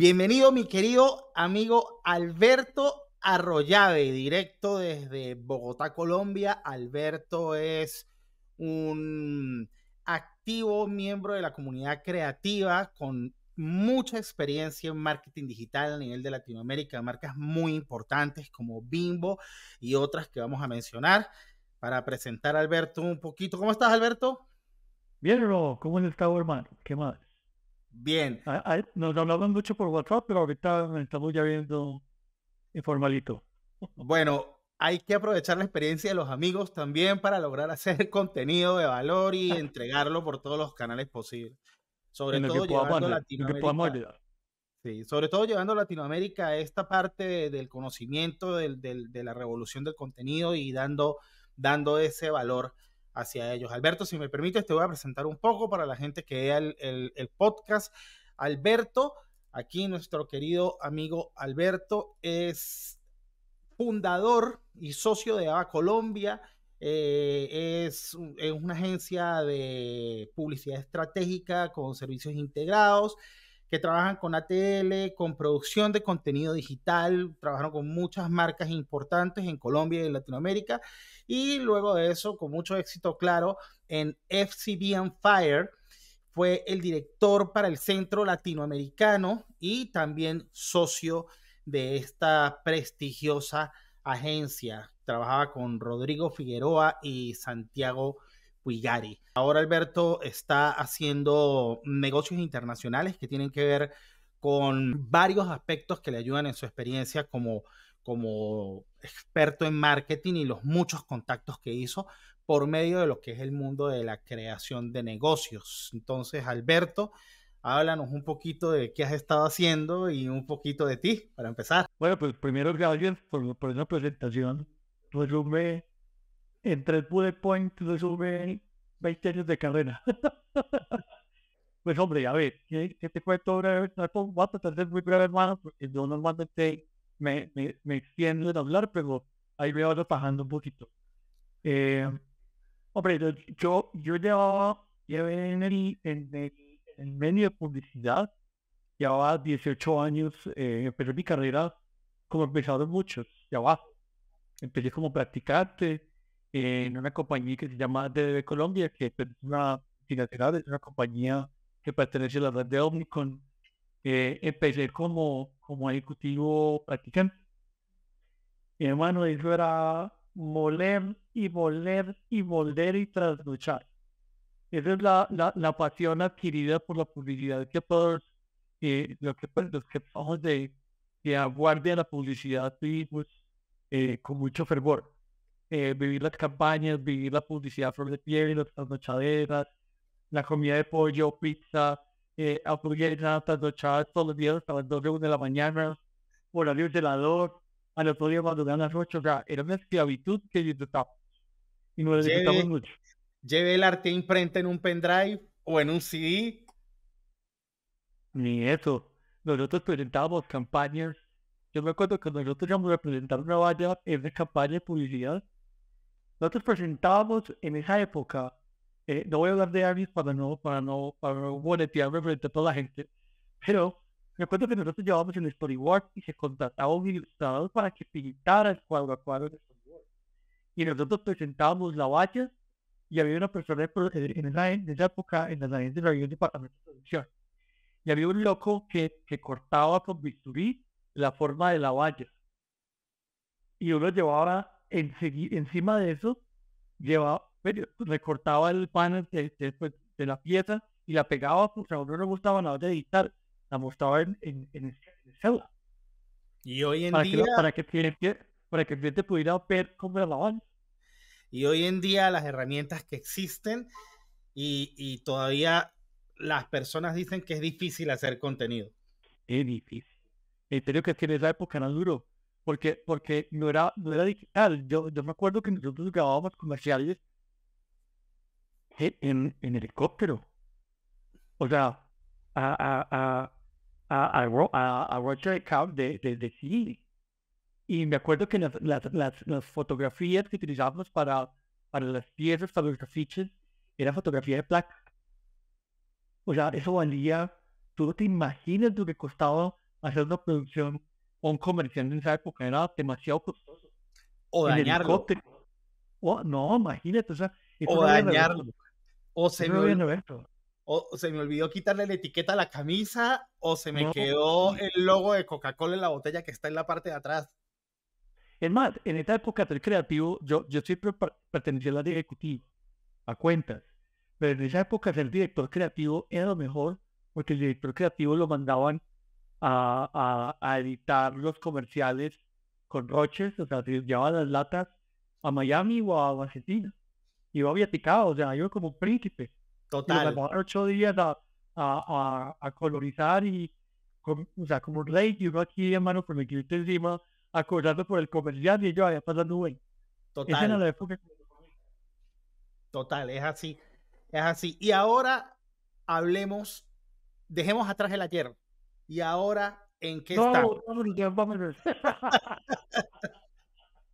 Bienvenido, mi querido amigo Alberto Arroyave, directo desde Bogotá, Colombia. Alberto es un activo miembro de la comunidad creativa con mucha experiencia en marketing digital a nivel de Latinoamérica, marcas muy importantes como Bimbo y otras que vamos a mencionar para presentar a Alberto un poquito. ¿Cómo estás, Alberto? Bien, ¿cómo estás hermano? ¿Qué más? Bien. nos hablaban mucho por WhatsApp, pero ahorita estamos ya viendo informalito. Bueno, hay que aprovechar la experiencia de los amigos también para lograr hacer contenido de valor y entregarlo por todos los canales posibles. Sobre todo llevando Latinoamérica. Sí, sobre todo llevando a Latinoamérica esta parte del conocimiento del, de la revolución del contenido y dando, dando ese valor hacia ellos. Alberto, si me permites, te voy a presentar un poco para la gente que vea el, podcast. Alberto, aquí nuestro querido amigo Alberto es fundador y socio de Ava Colombia. Eh, es, es una agencia de publicidad estratégica con servicios integrados que trabajan con ATL, con producción de contenido digital, trabajaron con muchas marcas importantes en Colombia y en Latinoamérica, y luego de eso, con mucho éxito, claro, en FCB and Fire, fue el director para el Centro Latinoamericano y también socio de esta prestigiosa agencia. Trabajaba con Rodrigo Figueroa y Santiago Ahora Alberto está haciendo negocios internacionales que tienen que ver con varios aspectos que le ayudan en su experiencia como, como experto en marketing y los muchos contactos que hizo por medio de lo que es el mundo de la creación de negocios. Entonces, Alberto, háblanos un poquito de qué has estado haciendo y un poquito de ti para empezar. Bueno, pues primero gracias por, por una presentación. Resume entre el bullet resume 20 años de carrera. pues hombre, a ver, ¿qué, te cuento breve? Voy a tratar de muy breve, hermano, porque yo normalmente me, me, me extiendo en hablar, pero ahí veo a bajando un poquito. Eh, hombre, yo, yo llevaba, en el, en medio de publicidad, llevaba 18 años, eh, empecé mi carrera como empezado mucho ya va. Empecé como practicante, en una compañía que se llama DDB Colombia, que es una financiera de una compañía que pertenece a la red de Omnicon. empecé como, como ejecutivo practicante. Y hermano, eso era moler y moler y moler y trasluchar Esa es la, la, la, pasión adquirida por la publicidad que todos eh, lo que, pues, los que de, de aguarde la publicidad pues, eh, con mucho fervor. Eh, vivir las campañas, vivir la publicidad flor de las nochaderas, la comida de pollo, pizza, eh, las todos los días hasta las 2 de la mañana, por el al otro día cuando eran las 8, o sea, era una esclavitud que disfrutaba. Y no disfrutamos mucho. Lleve el arte imprenta en un pendrive o en un CD. Ni eso. Nosotros presentábamos campañas. Yo me acuerdo que nosotros íbamos a presentar una valla en una campaña de publicidad nosotros presentábamos en esa época, eh, no voy a hablar de años para no, para no, para no boletearme frente a toda la gente, pero recuerdo que nosotros llevábamos el storyboard y se contrataba un ilustrador para que pintara el cuadro a cuadro de storyboard. Y nosotros presentábamos la valla y había una persona en, esa, en esa época en la gente de la de departamento de producción. Y había un loco que, que cortaba con bisturí la forma de la valla. Y uno llevaba encima de eso, llevaba, recortaba pues, el panel de, pues, de, la pieza y la pegaba porque a uno no gustaba nada de editar, la mostraba en, en, en Y hoy en día... Que, para, que para que el cliente pudiera ver cómo la van. Y hoy en día las herramientas que existen y, todavía las personas dicen que es difícil hacer contenido. Es difícil. el serio que es que en esa época no duro porque, no, era, digital. Ah, yo, me acuerdo que nosotros grabábamos comerciales en, helicóptero. O sea, a, Roger de, de, Chile. Y me acuerdo que las, fotografías que utilizábamos para, para las piezas, para los afiches, era fotografías de placa. O sea, eso valía, tú no te imaginas lo que costaba hacer una producción un comerciante en esa época era demasiado costoso. O dañarlo. Oh, no, imagínate, o dañarlo. O se, me o se me olvidó quitarle la etiqueta a la camisa, o se me quedó el logo de Coca-Cola en la botella que está en la parte de atrás. Es más, en esta época del creativo, yo, yo siempre pertenecía a la ejecutivo a cuentas. Pero en esa época ser director creativo era lo mejor, porque el director creativo lo mandaban a, a, editar los comerciales con roches, o sea, llevaba las latas a Miami o a Argentina. Iba viaticado, o sea, yo como un príncipe. Total. Y ocho días a, a, a, colorizar y, o sea, como un rey, y uno aquí hermano, mano con el cliente encima, acordando por el comercial y yo allá pasando un Total. Esa era la época. Total, es así. Es así. Y ahora hablemos, dejemos atrás el ayer, ¿Y ahora en qué no, ver.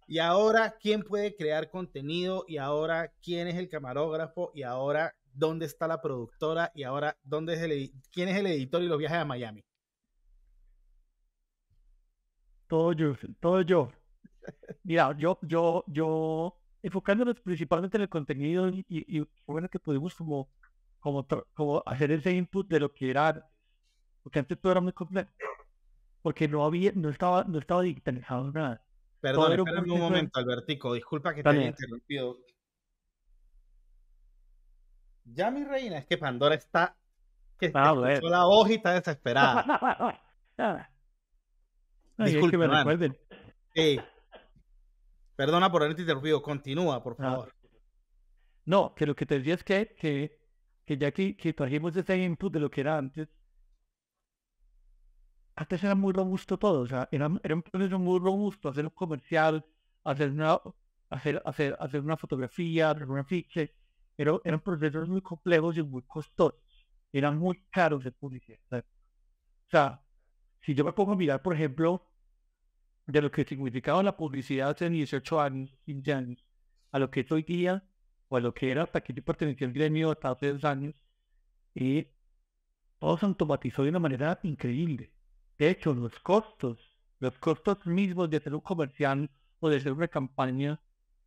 y ahora quién puede crear contenido, y ahora quién es el camarógrafo, y ahora dónde está la productora, y ahora dónde es el quién es el editor y los viajes a Miami. Todo yo, todo yo. Mira, yo, yo, yo, enfocándonos principalmente en el contenido y, y bueno que pudimos como, como, como hacer ese input de lo que era porque antes todo era muy complejo, porque no había, no estaba, no estaba digitalizado nada. Perdón, espérame un momento, Albertico, disculpa que te haya interrumpido. Ya mi reina, es que Pandora está que ah, escuchó la hoja y está desesperada. disculpa recuerden. Sí. perdona por haberte interrumpido, continúa, por ah. favor. No, que lo que te decía es que, que, que ya que, que trajimos ese input de lo que era antes, antes era muy robusto todo, o sea, era, un proceso muy robusto, hacer un comercial, hacer una, hacer, hacer, hacer una fotografía, hacer un pero eran procesos muy complejos y muy costosos, eran muy caros de publicidad. O sea, si yo me pongo a mirar, por ejemplo, de lo que significaba la publicidad hace 18 años, a lo que es hoy día, o a lo que era para que yo pertenecía el gremio hasta hace dos años, y eh, todo se automatizó de una manera increíble. De hecho, los costos, los costos mismos de hacer un comercial o de hacer una campaña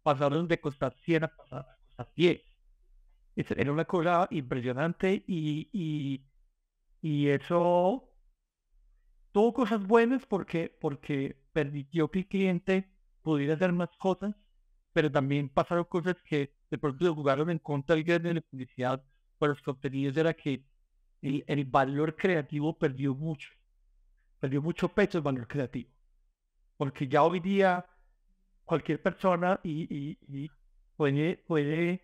pasaron de costar 100 a pasar 10. Era una cosa impresionante y, eso tuvo cosas buenas porque, porque permitió que el cliente pudiera hacer más cosas, pero también pasaron cosas que de pronto jugaron en contra del de la publicidad, pero los contenidos era que el valor creativo perdió mucho perdió mucho peso el valor creativo. Porque ya hoy día cualquier persona y, puede, puede,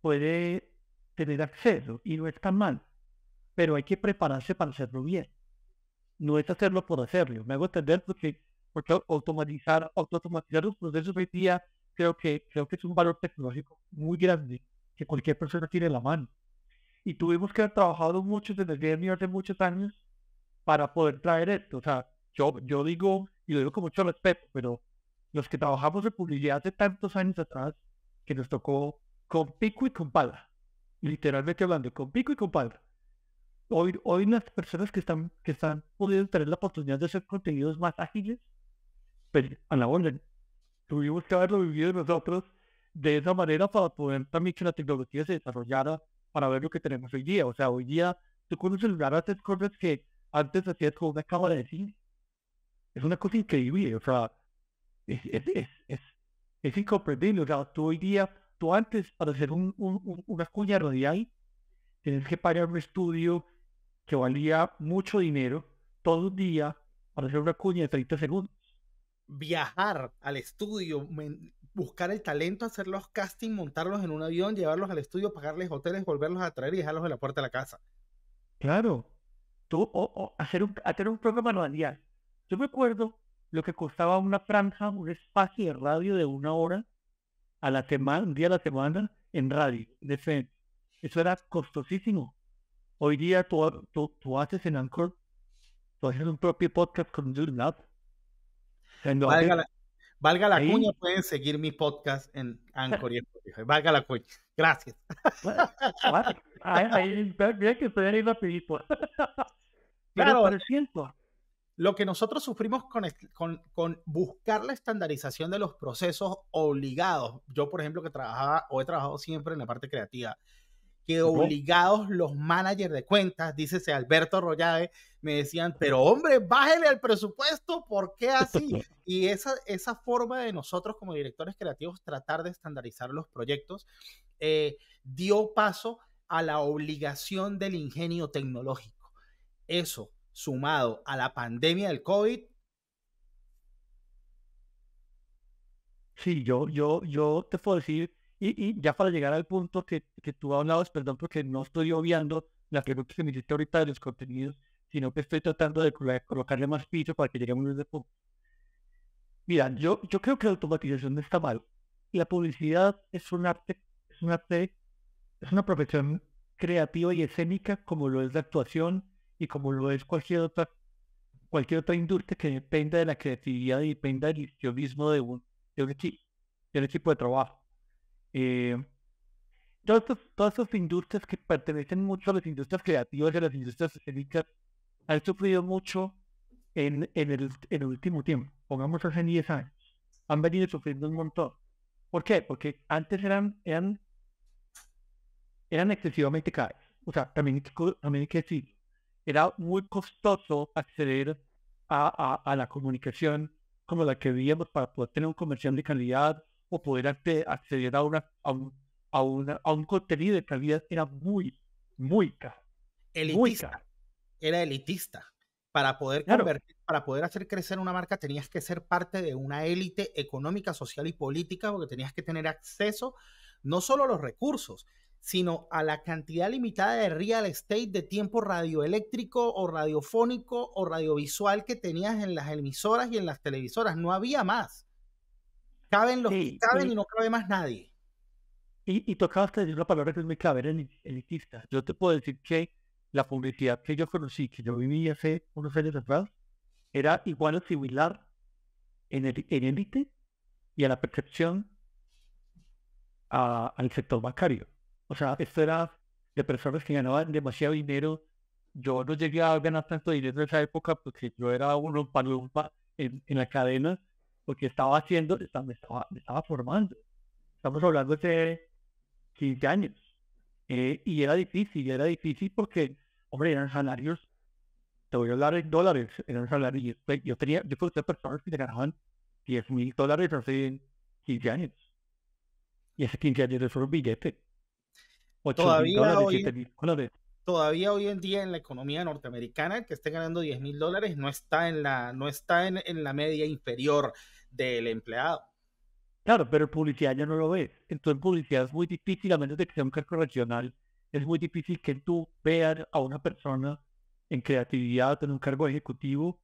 puede tener acceso y no es tan mal. Pero hay que prepararse para hacerlo bien. No es hacerlo por hacerlo. Me hago entender porque, porque automatizar, automatizar los procesos hoy día creo que, creo que es un valor tecnológico muy grande que cualquier persona tiene en la mano. Y tuvimos que haber trabajado mucho desde el hace muchos años para poder traer esto. O sea, yo, yo digo, y lo digo con mucho respeto, pero los que trabajamos en publicidad hace tantos años atrás, que nos tocó con pico y con pala, literalmente hablando, con pico y con pala. Hoy, hoy las personas que están, que están pudiendo tener la oportunidad de hacer contenidos más ágiles, pero pues, a la orden. Tuvimos que haberlo vivido nosotros de esa manera para poder también que la tecnología se desarrollara para ver lo que tenemos hoy día. O sea, hoy día tú con un celular haces cosas que antes hacía todo una cámara de cine Es una cosa increíble, o sea, es, es, incomprendible. O sea, tú hoy día, tú antes para hacer un, una cuña radial, tienes que pagar un estudio que valía mucho dinero todo un día para hacer una cuña de 30 segundos. Viajar al estudio, buscar el talento, hacer los castings, montarlos en un avión, llevarlos al estudio, pagarles hoteles, volverlos a traer y dejarlos en la puerta de la casa. Claro, o, hacer, un, hacer un programa anual Yo me acuerdo lo que costaba una franja, un espacio de radio de una hora a la semana, un día a la semana en radio, de Eso era costosísimo. Hoy día tú, tú, haces en Anchor, tú haces un propio podcast con YouLab. Valga la, valga la cuña, pueden seguir mi podcast en Anchor y Valga la cuña. Gracias. bien ah, que estoy ahí Claro. lo que nosotros sufrimos con, buscar la estandarización de los procesos obligados. Yo, por ejemplo, que trabajaba o he trabajado siempre en la parte creativa, que obligados los managers de cuentas, dícese Alberto Rollade, me decían, pero hombre, bájele al presupuesto, ¿por qué así? Y esa, esa forma de nosotros como directores creativos tratar de estandarizar los proyectos eh, dio paso a la obligación del ingenio tecnológico eso sumado a la pandemia del COVID. Sí, yo, yo, yo te puedo decir, y, ya para llegar al punto que, que tú hablabas, perdón, porque no estoy obviando las preguntas que me hiciste ahorita de los contenidos, sino que estoy tratando de colocarle más piso para que lleguemos a un Mira, yo, yo creo que la automatización no está mal. La publicidad es un arte, es un arte, es una profesión creativa y escénica como lo es la actuación, y como lo es cualquier otra, cualquier otra industria que dependa de la creatividad y dependa del mismo de un, de un equipo, de un de trabajo. Eh, todas, estas, industrias que pertenecen mucho a las industrias creativas y a las industrias éticas han sufrido mucho en, el, último tiempo, pongamos hace 10 años, han venido sufriendo un montón. ¿Por qué? Porque antes eran, eran, excesivamente caros. O sea, también, también hay que decir, era muy costoso acceder a, la comunicación como la que veíamos para poder tener un comercial de calidad o poder acceder a, una, a, un, un contenido de calidad era muy, muy caro. Elitista. Era elitista. Para poder, para poder hacer crecer una marca tenías que ser parte de una élite económica, social y política, porque tenías que tener acceso no solo a los recursos, sino a la cantidad limitada de real estate de tiempo radioeléctrico o radiofónico o radiovisual que tenías en las emisoras y en las televisoras. No había más. Caben los que caben y, no cabe más nadie. Y, y tocaste una palabra que es muy clave, era el, elitista. Yo te puedo decir que la publicidad que yo conocí, que yo viví hace unos años atrás, era igual o similar en en élite y a la percepción al sector bancario. O sea, esto era de personas que ganaban demasiado dinero. Yo no llegué a ganar tanto dinero en esa época porque yo era un palumpa en, en la cadena, porque estaba haciendo, estaba, me, estaba, formando. Estamos hablando de 15 años. Eh, y era difícil, era difícil porque, hombre, eran salarios, te voy a hablar en dólares, eran salarios. Pues, yo tenía, yo personas que ganaban 10 mil dólares hace 15 años. Y ese 15 años es un billete todavía hoy, en día en la economía norteamericana que esté ganando 10 mil dólares no está en la, no está en, la media inferior del empleado. Claro, pero el publicidad ya no lo ve. Entonces, publicidad es muy difícil, a menos de que sea un cargo regional, es muy difícil que tú veas a una persona en creatividad, en un cargo ejecutivo,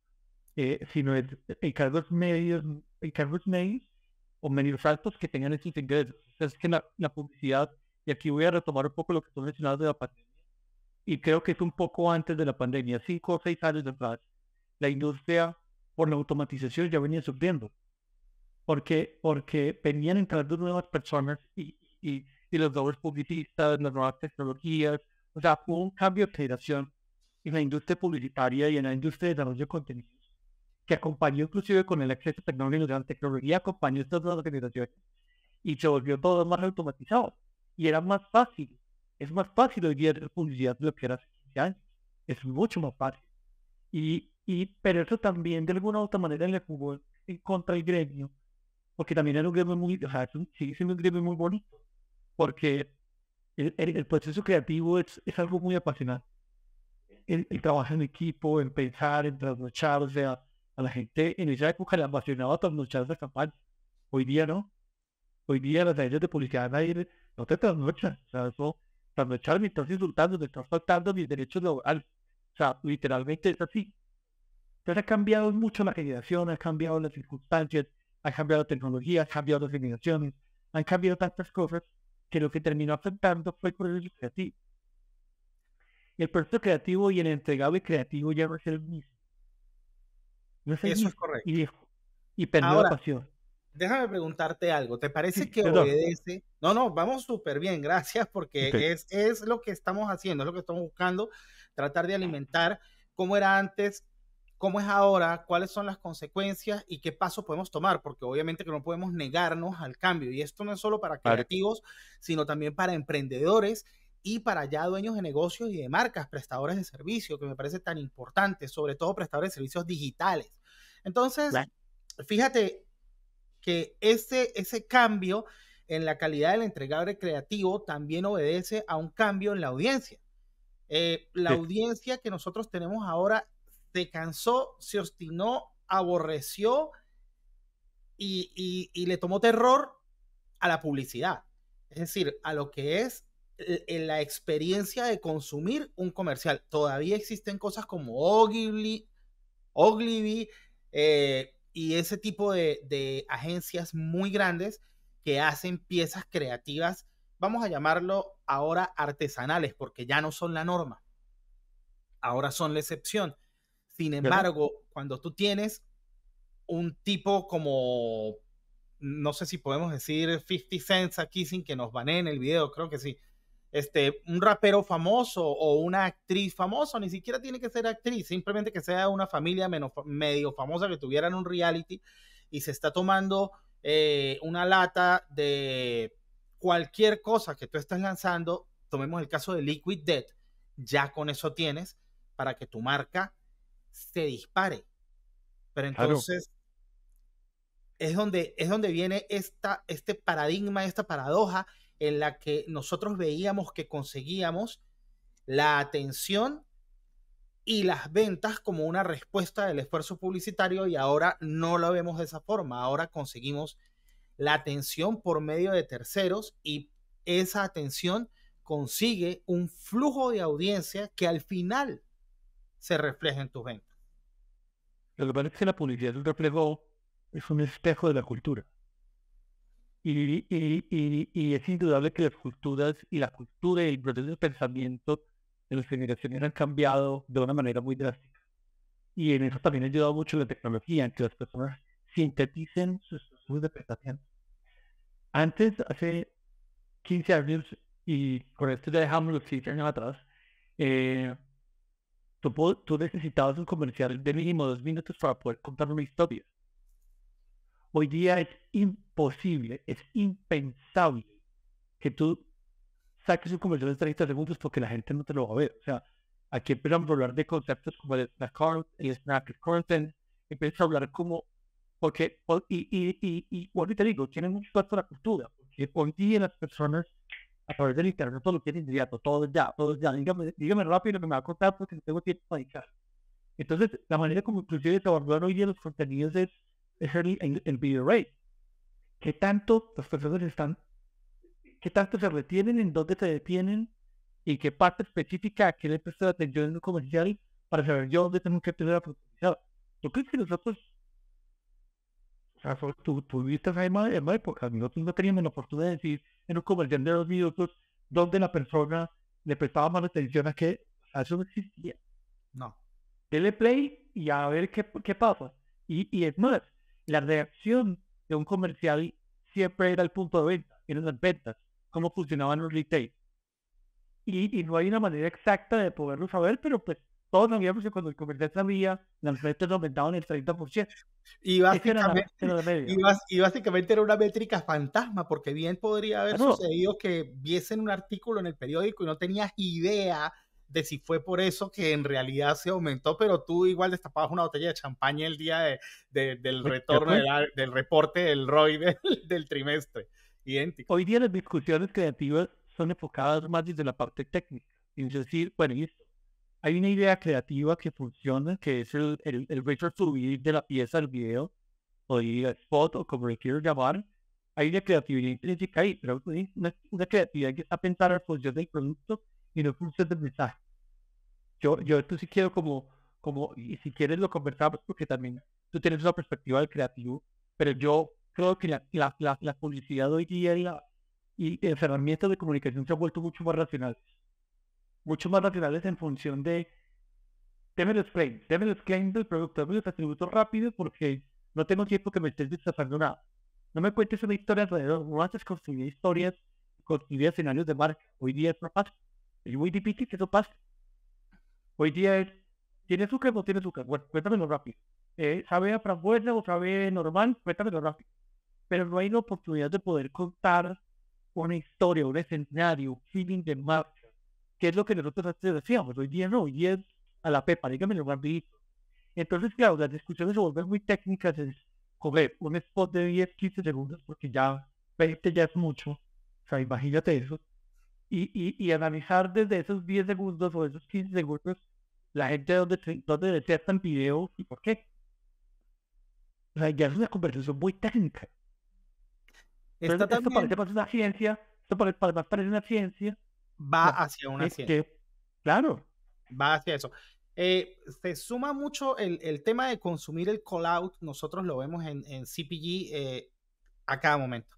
eh, sino en, cargos medios, en cargos o medios altos que tengan esos ingresos. Es que la publicidad y aquí voy a retomar un poco lo que tú mencionaste de la pandemia, y creo que es un poco antes de la pandemia, cinco o seis años atrás, la industria por la automatización ya venía subiendo porque, porque venían entrando nuevas personas y, y, los nuevos publicistas, las nuevas tecnologías, o sea, hubo un cambio de generación en la industria publicitaria y en la industria de desarrollo de contenidos, que acompañó inclusive con el acceso tecnológico, la tecnología acompañó estas nuevas generaciones y se volvió todo más automatizado y era más fácil. Es más fácil hoy día hacer publicidad de lo que era hace Es mucho más fácil. Y, pero eso también de alguna u otra manera en le jugó contra el gremio, porque también era un gremio muy, o sea, gremio muy bonito, porque el, proceso creativo es, algo muy apasionante. El, el, trabajo en equipo, en pensar, en trasnochar, a la gente en esa época le apasionaba trasnochar la campaña. Hoy día no. Hoy día las agencias de publicidad no te trasnocha, O sea, eso, trasnocharme, estás insultando, me estás faltando mis derechos laborales. O sea, literalmente es así. Entonces ha cambiado mucho la generación, ha cambiado las circunstancias, ha cambiado la tecnología, ha cambiado las generaciones, han cambiado tantas cosas que lo que terminó afectando fue el proceso creativo. El proceso creativo y el entregado y creativo ya no es el mismo. Eso es correcto. Y, y perdió la pasión déjame preguntarte algo. ¿Te parece que obedece? No, no, vamos súper bien, gracias, porque es, lo que estamos haciendo, es lo que estamos buscando, tratar de alimentar cómo era antes, cómo es ahora, cuáles son las consecuencias y qué paso podemos tomar, porque obviamente que no podemos negarnos al cambio. Y esto no es solo para creativos, sino también para emprendedores y para ya dueños de negocios y de marcas, prestadores de servicios, que me parece tan importante, sobre todo prestadores de servicios digitales. Entonces, fíjate, ese, ese cambio en la calidad del entregable creativo también obedece a un cambio en la audiencia. Eh, la audiencia que nosotros tenemos ahora se cansó, se obstinó, aborreció y, y, le tomó terror a la publicidad, es decir, a lo que es en la experiencia de consumir un comercial. Todavía existen cosas como Ogilvy, Ogilvy eh, y ese tipo de, agencias muy grandes que hacen piezas creativas, vamos a llamarlo ahora artesanales, porque ya no son la norma, ahora son la excepción. Sin embargo, cuando tú tienes un tipo como, no sé si podemos decir 50 cents aquí sin que nos baneen el video, creo que sí, este, un rapero famoso o una actriz famosa, ni siquiera tiene que ser actriz, simplemente que sea una familia medio famosa que tuvieran un reality y se está tomando eh, una lata de cualquier cosa que tú estás lanzando, tomemos el caso de Liquid Dead, ya con eso tienes para que tu marca se dispare. Pero entonces es, donde, es donde viene esta, este paradigma, esta paradoja en la que nosotros veíamos que conseguíamos la atención y las ventas como una respuesta del esfuerzo publicitario y ahora no lo vemos de esa forma. Ahora conseguimos la atención por medio de terceros y esa atención consigue un flujo de audiencia que al final se refleja en tus ventas. Lo que pasa que la publicidad del replegó es un espejo de la cultura y, es indudable que las culturas y la cultura y el proceso de pensamiento de las generaciones han cambiado de una manera muy drástica. Y en eso también ha ayudado mucho la tecnología, en que las personas sinteticen sus procesos de Antes, hace 15 años, y con esto ya dejamos los 15 años atrás, eh, tú, necesitabas un comercial de mínimo dos minutos para poder contar una historia Hoy día es imposible, es impensable que tú saques un comercial de 30 segundos porque la gente no te lo va a ver. O sea, aquí empezamos a hablar de conceptos como el y el Snackers, content, empezamos a hablar como, porque, y, y, y, y, bueno, te digo, tienen mucho impacto la cultura, porque hoy día las personas a través del internet todo lo tienen inmediato, todo ya, todo ya, dígame, dígame rápido que me va a contar porque tengo tiempo para dedicar. Entonces, la manera como inclusive de abordan hoy día los contenidos es es el, el, video rate. ¿Qué tanto los profesores están, qué tanto se retienen, en dónde se detienen y qué parte específica a qué le prestan atención en el comercial para saber yo dónde tengo que tener la profundidad? Yo creo que nosotros, o sea, tú, tuviste esa misma, misma época, nosotros no teníamos la oportunidad de decir en un comercial de los minutos dónde la persona le prestaba más atención a que a eso no existía. No. Dele play y a ver qué, qué pasa. Y, y es más, la reacción de un comercial siempre era el punto de venta, eran las ventas, cómo funcionaban los retail. Y, no hay una manera exacta de poderlo saber, pero pues todos sabíamos que cuando el comercial sabía las ventas aumentaban el 30%. Y básicamente, era y, básicamente, era una métrica fantasma, porque bien podría haber ah, sucedido que viesen un artículo en el periódico y no tenías idea de si fue por eso que en realidad se aumentó, pero tú igual destapabas una botella de champaña el día de, del retorno, del, reporte del ROI del, trimestre. Idéntico. Hoy día las discusiones creativas son enfocadas más desde la parte técnica. Es decir, bueno, hay una idea creativa que funciona, que es el, el, el de la pieza al video, o el spot, o como le quiero llamar. Hay una creatividad intrínseca pero una, una creatividad que está pensada en función del producto y no funciona el mensaje. Yo, yo esto sí quiero como, como, y si quieres lo conversamos porque también tú tienes una perspectiva del creativo, pero yo creo que la, publicidad hoy día y, la, y herramientas de comunicación se han vuelto mucho más racionales. Mucho más racionales en función de, déme los frame déme los frame del producto, de los atributos rápidos porque no tengo tiempo que me estés esa nada. No me cuentes una historia alrededor, no haces construir historias, construir escenarios de marca. Hoy día es más es muy difícil que eso pase. Hoy día es, eh, ¿tiene azúcar o no tiene azúcar? Bueno, cuéntamelo rápido. Eh, ¿Sabe a frambuesa o sabe normal? Cuéntamelo rápido. Pero no hay la oportunidad de poder contar una historia, un escenario, un feeling de marcha, que es lo que nosotros antes decíamos. Hoy día no, hoy día es a la pepa, más rápido Entonces, claro, las discusiones se vuelven muy técnicas. Es, un spot de 10, 15 segundos, porque ya 20 ya es mucho. O sea, imagínate eso y, y, y, analizar desde esos 10 segundos o esos 15 segundos la gente donde, donde detectan videos y por qué. O sea, ya es una conversación muy técnica. Esto parece más una ciencia, esto parece, una ciencia. Va hacia una ciencia. claro. Va hacia eso. Eh, se suma mucho el, el, tema de consumir el call out. Nosotros lo vemos en, en CPG eh, a cada momento.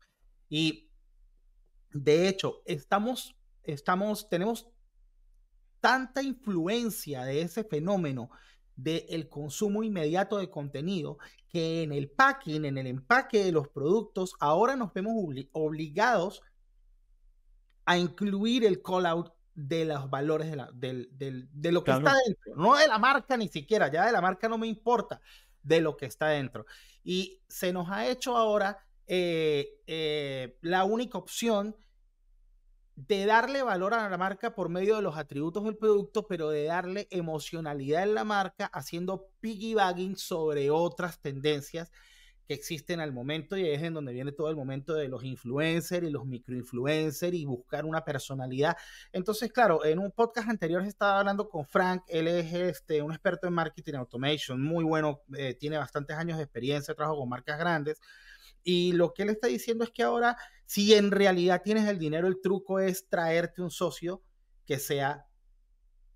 Y de hecho, estamos estamos, tenemos tanta influencia de ese fenómeno del consumo inmediato de contenido que en el packing, en el empaque de los productos, ahora nos vemos obligados a incluir el call out de los valores de, lo que está dentro, no de la marca ni siquiera, ya de la marca no me importa, de lo que está dentro. Y se nos ha hecho ahora eh, eh, la única opción de darle valor a la marca por medio de los atributos del producto, pero de darle emocionalidad en la marca, haciendo piggybacking sobre otras tendencias que existen al momento y es en donde viene todo el momento de los influencers y los microinfluencers y buscar una personalidad. Entonces, claro, en un podcast anterior estaba hablando con Frank, él es este, un experto en marketing automation, muy bueno, eh, tiene bastantes años de experiencia, trabajo con marcas grandes y lo que él está diciendo es que ahora si en realidad tienes el dinero, el truco es traerte un socio que sea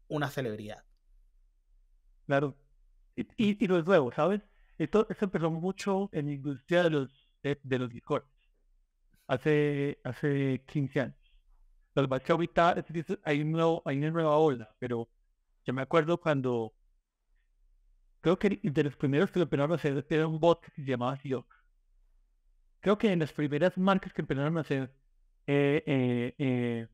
una celebridad. Claro. Y, mm. lo nuevo, ¿sabes? Esto, empezó mucho en la industria de los, de, los discos hace, hace 15 años. Los ahorita hay, un nuevo, hay una nueva ola, pero yo me acuerdo cuando creo que de los primeros que lo empezaron a hacer era un bot llamado. se creo que en las primeras marcas que empezaron a hacer eh, eh, eh,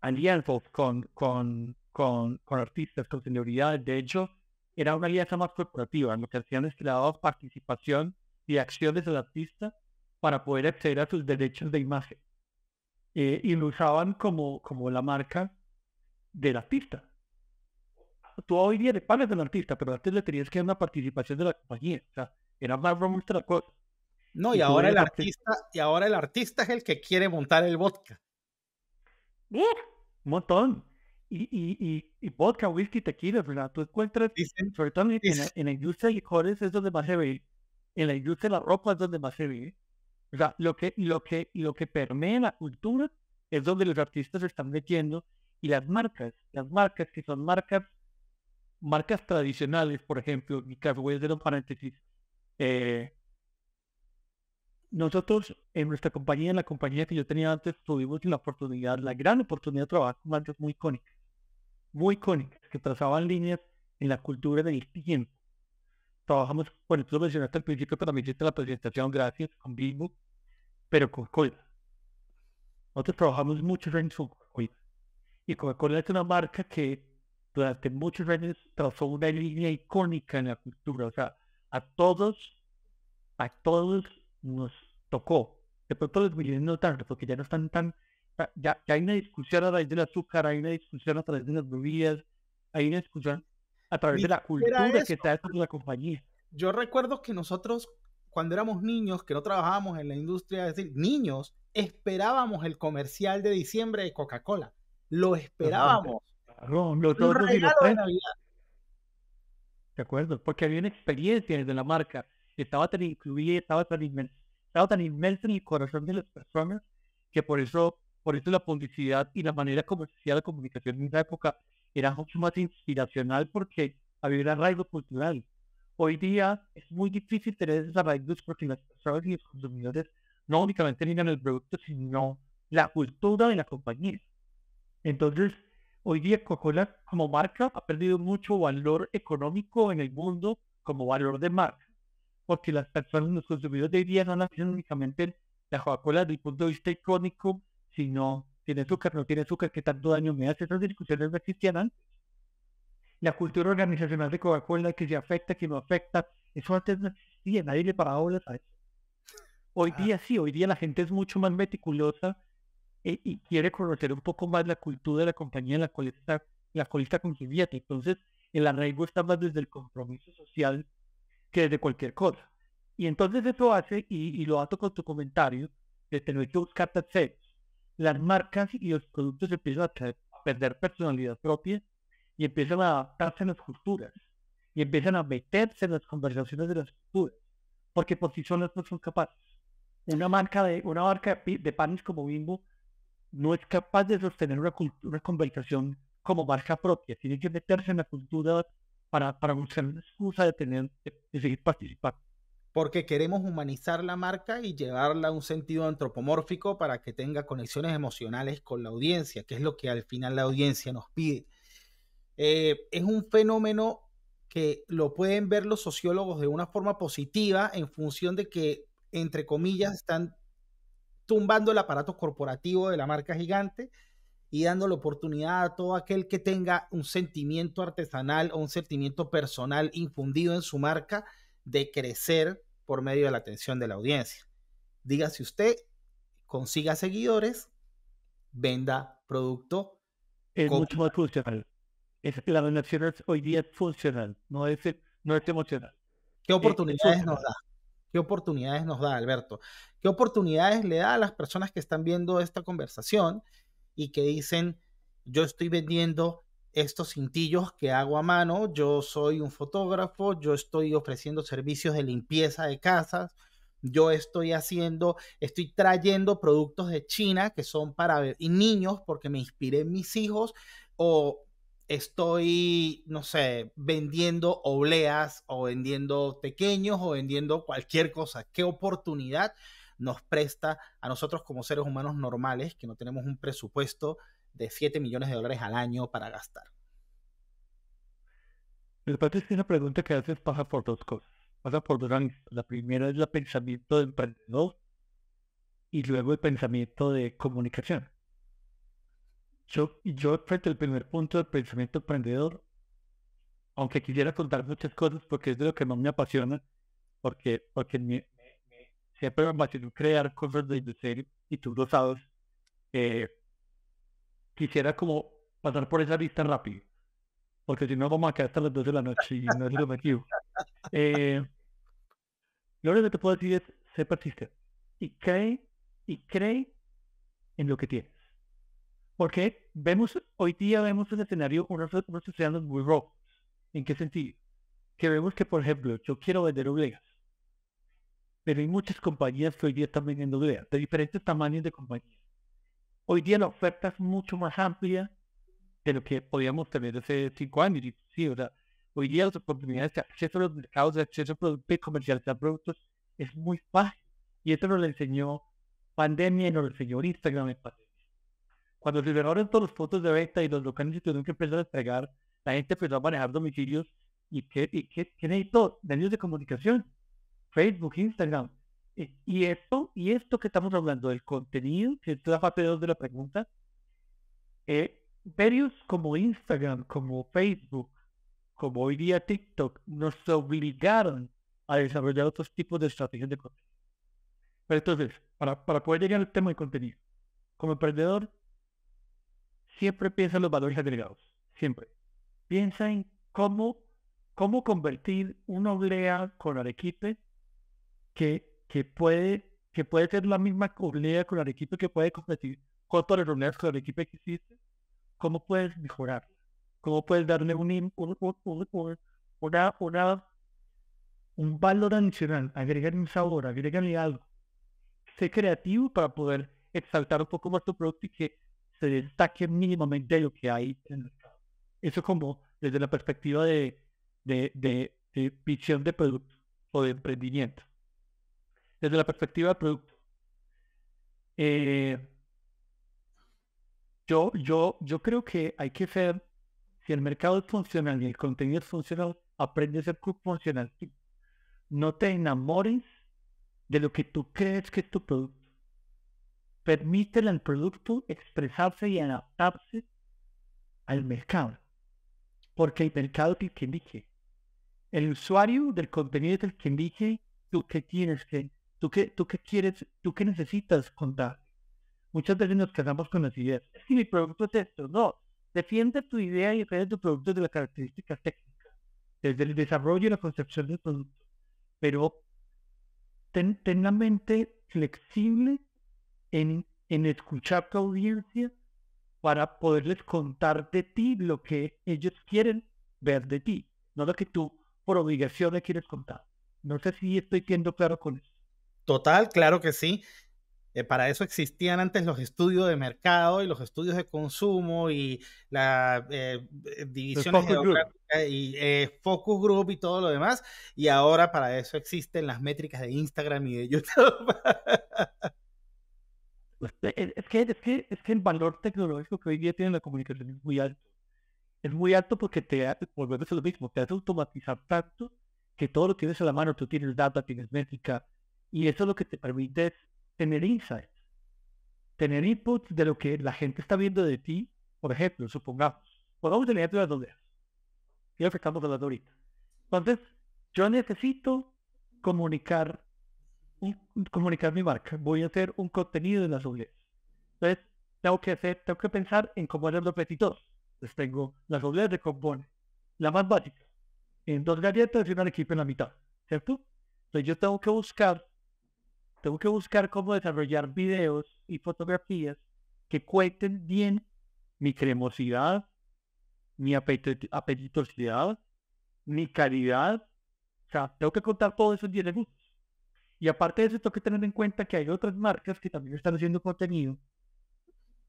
alianzas con, con, con, artistas, con senioridades, de hecho, era una alianza más corporativa, en lo que hacían es participación y acciones del artista para poder acceder a sus derechos de imagen. y lo usaban como, como la marca del artista. Tú hoy día de pagas del artista, pero antes le tenías que dar una participación de la compañía. O sea, era más la cosa. No, y, ahora el artista, y ahora el artista es el que quiere montar el vodka. Bien, un montón. Y, y, y, vodka, whisky, tequila, ¿verdad? Tú encuentras, sobre todo en, la, industria de es donde más se ve. En la industria de la ropa es donde más se ve. O sea, lo que, lo que, lo que permea la cultura es donde los artistas se están metiendo y las marcas, las marcas que son marcas, marcas tradicionales, por ejemplo, y mi voy a hacer un paréntesis, eh, nosotros en nuestra compañía, en la compañía que yo tenía antes, tuvimos la oportunidad, la gran oportunidad de trabajar con marcas muy icónicas, muy icónicas, que trazaban líneas en la cultura del tiempo. Trabajamos, bueno, tú lo mencionaste al principio, pero también hiciste la presentación, gracias, con Bimbo, pero con Coca-Cola. Nosotros trabajamos muchos años con Coca-Cola. Y Coca-Cola es una marca que durante muchos años trazó una línea icónica en la cultura. O sea, a todos, a todos nos tocó. De pronto los tanto, porque ya no están tan... Ah, ya, hay una discusión a través del azúcar, hay una discusión a través de las bebidas, hay una discusión a través de la cultura que está dentro de la compañía. Yo recuerdo que nosotros, cuando éramos niños, que no trabajábamos en la industria, es decir, niños, esperábamos el comercial de diciembre de Coca-Cola. Lo esperábamos. de acuerdo, porque había una experiencia desde la marca estaba tan incluida, estaba tan inmensa, estaba tan inmensa en el corazón de las personas que por eso, por eso la publicidad y la manera como de hacía la comunicación en esa época era mucho más inspiracional porque había un arraigo cultural. Hoy día es muy difícil tener esa arraigos porque las personas y los consumidores no únicamente miran el producto, sino la cultura de la compañía. Entonces, hoy día Coca-Cola como marca ha perdido mucho valor económico en el mundo como valor de marca porque las personas, los consumidores de hoy día no la únicamente la Coca-Cola desde el punto de vista icónico, sino tiene azúcar, no tiene azúcar, que tanto daño me hace. Esas discusiones no existían La cultura organizacional de Coca-Cola, que se afecta, que no afecta, eso antes no existía, nadie le paraba bolas a eso. Hoy día sí, hoy día la gente es mucho más meticulosa eh, y quiere conocer un poco más la cultura de la compañía en la cual está, la cual está Entonces, el arraigo está más desde el compromiso social que de cualquier cosa. Y entonces eso hace, y, lo hago con tu comentario, desde nuestros cartas las marcas y los productos empiezan a, perder personalidad propia y empiezan a adaptarse a las culturas y empiezan a meterse en las conversaciones de las culturas, porque por sí solas no son capaces. Una marca de, una marca de, de panes como Bimbo no es capaz de sostener una, una conversación como marca propia, tiene que meterse en la cultura para, para buscar excusa de, seguir participando. Porque queremos humanizar la marca y llevarla a un sentido antropomórfico para que tenga conexiones emocionales con la audiencia, que es lo que al final la audiencia nos pide. Eh, es un fenómeno que lo pueden ver los sociólogos de una forma positiva en función de que, entre comillas, están tumbando el aparato corporativo de la marca gigante y dando la oportunidad a todo aquel que tenga un sentimiento artesanal o un sentimiento personal infundido en su marca de crecer por medio de la atención de la audiencia. diga si usted, consiga seguidores, venda producto. Es mucho más funcional. Es que la relación hoy día funcional, no es, no es emocional. ¿Qué oportunidades nos da? ¿Qué oportunidades nos da, Alberto? ¿Qué oportunidades le da a las personas que están viendo esta conversación? y que dicen, yo estoy vendiendo estos cintillos que hago a mano, yo soy un fotógrafo, yo estoy ofreciendo servicios de limpieza de casas, yo estoy haciendo, estoy trayendo productos de China que son para niños porque me inspiré en mis hijos o estoy, no sé, vendiendo obleas o vendiendo pequeños o vendiendo cualquier cosa. ¿Qué oportunidad nos presta a nosotros como seres humanos normales que no tenemos un presupuesto de 7 millones de dólares al año para gastar. Me parece una pregunta que haces pasa por dos cosas. Pasa por dos La primera es el pensamiento de emprendedor y luego el pensamiento de comunicación. Yo, yo frente al primer punto del pensamiento emprendedor, aunque quisiera contar muchas cosas porque es de lo que más me apasiona, porque, porque mi, siempre me que crear cosas de industria y tú lo sabes. Eh, quisiera como pasar por esa lista rápido, porque si no vamos a quedar hasta las 2 de la noche y no es lo que Eh, lo único que te puedo decir es sé persistente y cree y cree en lo que tienes. Porque vemos, hoy día vemos un escenario, unos, unos escenarios muy rojos. ¿En qué sentido? Que vemos que, por ejemplo, yo quiero vender obligas pero hay muchas compañías que hoy día están vendiendo de diferentes tamaños de compañías. Hoy día la oferta es mucho más amplia de lo que podíamos tener hace cinco años. hoy día las oportunidades de acceso a los mercados, de acceso a productos y comercializar productos es muy fácil. Y esto nos lo enseñó pandemia y nos lo enseñó Instagram Cuando se liberaron todos los fotos de venta y los locales se tuvieron que empezar a entregar, la gente empezó a manejar domicilios y que, y que, todo? necesitó medios de comunicación Facebook, Instagram. E, y esto, y esto que estamos hablando del contenido, que es la parte 2 de la pregunta, eh, como Instagram, como Facebook, como hoy día TikTok, nos obligaron a desarrollar otros tipos de estrategias de contenido. Pero entonces, para, para poder llegar al tema de contenido, como emprendedor, siempre piensa en los valores agregados, siempre. Piensa en cómo, cómo convertir una oblea con arequipe que, puede, que puede ser la misma colega con el equipo que puede competir con todo reuniones con el equipo que existe, ¿cómo puedes mejorar? ¿Cómo puedes darle un, un, un, una, un valor adicional, agregar un sabor, agregarle algo? Sé creativo para poder exaltar un poco más tu producto y que se destaque mínimamente de lo que hay eso es Eso como desde la perspectiva de, de, de, de visión de producto o de emprendimiento desde la perspectiva del producto. Eh, yo, yo, yo creo que hay que ser, si el mercado es funcional y el contenido es funcional, aprende a ser funcional. No te enamores de lo que tú crees que es tu producto. Permítele al producto expresarse y adaptarse al mercado. Porque el mercado es el que El usuario del contenido es el que dije tú que tienes que ¿Tú qué, tú qué quieres, tú qué necesitas contar? Muchas veces nos casamos con las ideas. Es que mi producto es esto. No, defiende tu idea y defiende tu producto de las características técnicas, desde el desarrollo y la concepción del producto. Pero ten, la mente flexible en, escuchar tu audiencia para poderles contar de ti lo que ellos quieren ver de ti, no lo que tú por obligación le quieres contar. No sé si estoy siendo claro con eso. Total, claro que sí. Eh, para eso existían antes los estudios de mercado y los estudios de consumo y la eh, eh divisiones y eh, focus group y todo lo demás. Y ahora para eso existen las métricas de Instagram y de YouTube. Pues, es, que, es, el valor tecnológico que hoy día tiene la comunicación es muy alto. Es muy alto porque te hace, volvemos a lo mismo, te hace automatizar tanto que todo lo tienes a la mano, tú tienes data, tienes métrica, y eso es lo que te permite tener insights, tener input de lo que la gente está viendo de ti. Por ejemplo, supongamos, Podemos tener ejemplo de las doleas. lo que estamos hablando ahorita. Entonces, yo necesito comunicar, comunicar mi marca. Voy a hacer un contenido de las doble. Entonces, tengo que hacer, tengo que pensar en cómo hacer los petitos. Entonces tengo las doble de compone, la más básica, en dos galletas y una equipo en la mitad, ¿cierto? Entonces yo tengo que buscar tengo que buscar cómo desarrollar videos y fotografías que cuenten bien mi cremosidad, mi apetitosidad, mi calidad. O sea, tengo que contar todos esos 10 minutos. Y aparte de eso, tengo que tener en cuenta que hay otras marcas que también están haciendo contenido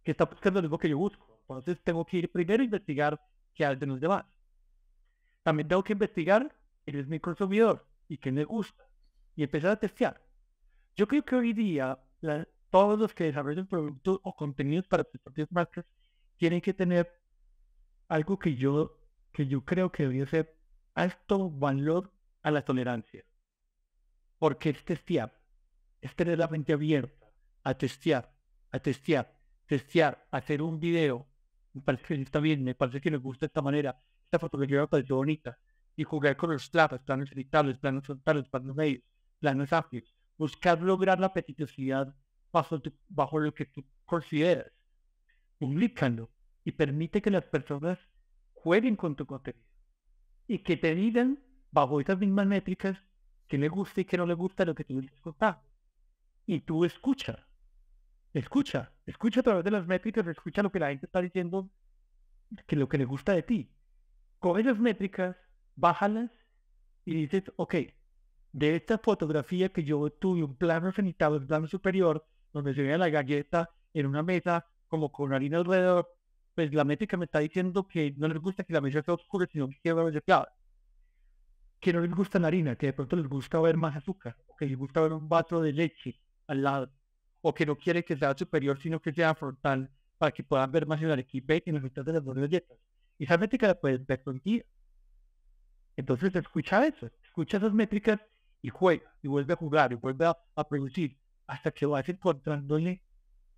que está buscando lo mismo que yo busco. Entonces tengo que ir primero a investigar qué de los demás. También tengo que investigar quién es mi consumidor y qué me gusta. Y empezar a testear. Yo creo que hoy día todos los que desarrollan productos o contenidos para sus propias marcas tienen que tener algo que yo, que yo creo que debe ser alto valor a la tolerancia. Porque es testear, es tener la mente abierta a testear, a testear, testear, hacer un video. Me parece que está bien, me parece que le gusta esta manera, esta fotografía me parece bonita. Y jugar con los planos, planos editables, planos frontales, planos medios, planos amplios buscar lograr la apetitosidad bajo, lo que tú consideras. Publícalo y permite que las personas jueguen con tu contenido y que te digan bajo esas mismas métricas que le gusta y que no le gusta lo que tú les contar. Y tú escucha, escucha, escucha a través de las métricas, escucha lo que la gente está diciendo, que lo que le gusta de ti. Coge las métricas, bájalas y dices, ok, de esta fotografía que yo tuve, un plano genitado, el plano superior, donde se ve la galleta en una mesa como con harina alrededor, pues la métrica me está diciendo que no les gusta que la mesa esté oscura, sino que quiera ver clara. Que no les gusta la harina, que de pronto les gusta ver más azúcar, o que les gusta ver un vaso de leche al lado, o que no quiere que sea superior, sino que sea frontal, para que puedan ver más en el equipo y en la mitad de las dos galletas. Y esa métrica la puedes ver contigo. Entonces escucha eso, escucha esas métricas y juega, y vuelve a jugar, y vuelve a, producir, hasta que vas encontrándole.